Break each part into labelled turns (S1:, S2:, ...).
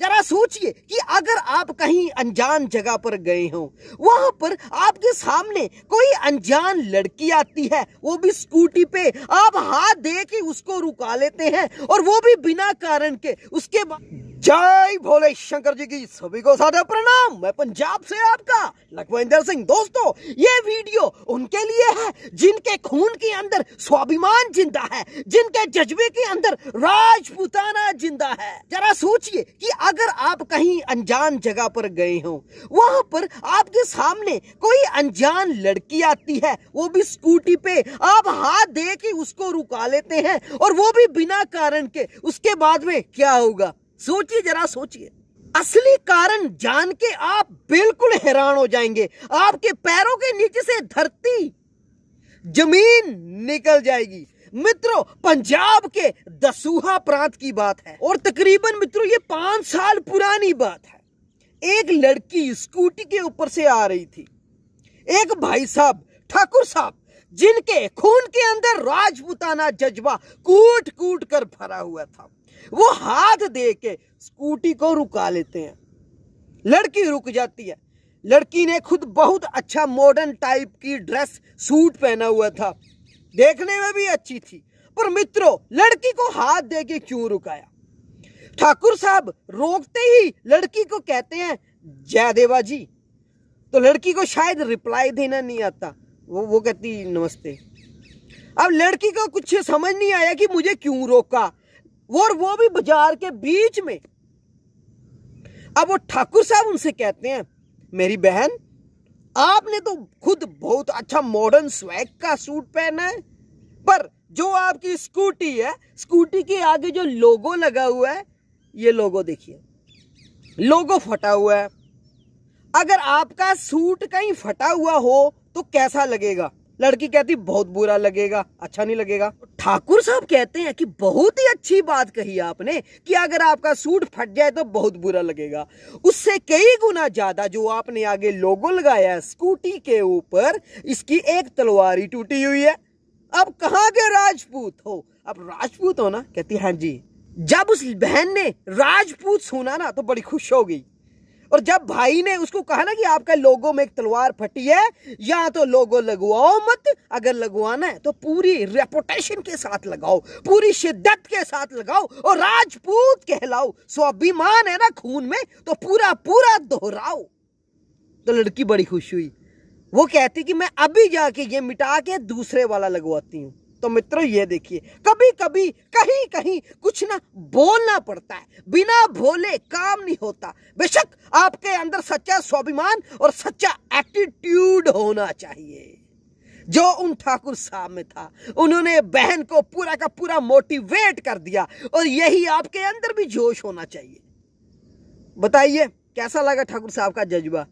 S1: जरा सोचिए कि अगर आप कहीं अनजान जगह पर गए हो वहां पर आपके सामने कोई अनजान लड़की आती है वो भी स्कूटी पे आप हाथ दे के उसको रुका लेते हैं और वो भी बिना कारण के उसके बाद जय भोले शंकर जी की सभी को सादर प्रणाम मैं पंजाब से आपका लखविंदर सिंह दोस्तों ये वीडियो उनके लिए है जिनके खून के अंदर स्वाभिमान जिंदा है जिनके जज्बे के अंदर राजपूताना जिंदा है जरा सोचिए कि अगर आप कहीं अनजान जगह पर गए हो वहां पर आपके सामने कोई अनजान लड़की आती है वो भी स्कूटी पे आप हाथ दे के उसको रुका लेते हैं और वो भी बिना कारण के उसके बाद में क्या होगा सोचिए जरा सोचिए असली कारण जान के आप बिल्कुल हैरान हो जाएंगे आपके पैरों के नीचे से धरती जमीन निकल जाएगी मित्रों पंजाब के दसूहा प्रांत की बात है और तकरीबन मित्रों ये पांच साल पुरानी बात है एक लड़की स्कूटी के ऊपर से आ रही थी एक भाई साहब ठाकुर साहब जिनके खून के अंदर राजपूताना जज्बा कूट कूट कर भरा हुआ था वो हाथ दे के स्कूटी को रुका लेते हैं लड़की रुक जाती है लड़की ने खुद बहुत अच्छा मॉडर्न टाइप की ड्रेस सूट पहना हुआ था देखने में भी अच्छी थी पर मित्रों लड़की को हाथ दे के क्यों रुकाया ठाकुर साहब रोकते ही लड़की को कहते हैं जय देवा जी तो लड़की को शायद रिप्लाई देना नहीं आता वो वो कहती नमस्ते अब लड़की को कुछ समझ नहीं आया कि मुझे क्यों रोका और वो भी बाजार के बीच में अब वो ठाकुर साहब उनसे कहते हैं मेरी बहन आपने तो खुद बहुत अच्छा मॉडर्न स्वैग का सूट पहना है पर जो आपकी स्कूटी है स्कूटी के आगे जो लोगो लगा हुआ है ये लोगो देखिए लोगो फटा हुआ है अगर आपका सूट कहीं फटा हुआ हो तो कैसा लगेगा लड़की कहती बहुत बुरा लगेगा अच्छा नहीं लगेगा ठाकुर साहब कहते हैं कि बहुत ही अच्छी बात कही आपने कि अगर आपका सूट फट जाए तो बहुत बुरा लगेगा उससे कई गुना ज्यादा जो आपने आगे लोगो लगाया है स्कूटी के ऊपर इसकी एक तलवारी टूटी हुई है अब कहा के राजपूत हो अब राजपूत हो ना कहती हाँ जी जब उस बहन ने राजपूत सुना ना तो बड़ी खुश हो गई और जब भाई ने उसको कहा ना कि आपका लोगों में एक तलवार फटी है या तो लोगो लगवाओ मत अगर लगवाना है तो पूरी रेपुटेशन के साथ लगाओ पूरी शिद्दत के साथ लगाओ और राजपूत कहलाओ स्वाभिमान है ना खून में तो पूरा पूरा दोहराओ तो लड़की बड़ी खुश हुई वो कहती कि मैं अभी जाके ये मिटा के दूसरे वाला लगवाती हूँ तो मित्रों ये देखिए कभी कभी कहीं कहीं कुछ ना बोलना पड़ता है बिना बोले काम नहीं होता बेशक आपके अंदर सच्चा स्वाभिमान और सच्चा एटीट्यूड होना चाहिए जो उन ठाकुर साहब में था उन्होंने बहन को पूरा का पूरा मोटिवेट कर दिया और यही आपके अंदर भी जोश होना चाहिए बताइए कैसा लगा ठाकुर साहब का जज्बा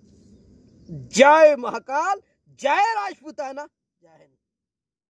S1: जय महाकाल जय राजपूताना जय हिंद